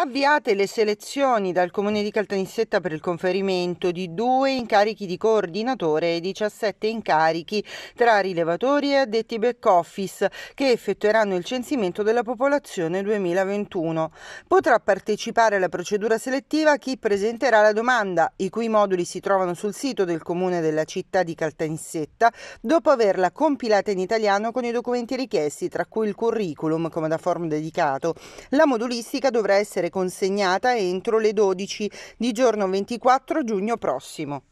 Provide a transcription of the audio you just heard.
Avviate le selezioni dal Comune di Caltanissetta per il conferimento di due incarichi di coordinatore e 17 incarichi tra rilevatori e addetti back office che effettueranno il censimento della popolazione 2021. Potrà partecipare alla procedura selettiva chi presenterà la domanda, i cui moduli si trovano sul sito del Comune della città di Caltanissetta, dopo averla compilata in italiano con i documenti richiesti, tra cui il curriculum come da form dedicato. La modulistica dovrà essere consegnata entro le 12 di giorno 24 giugno prossimo.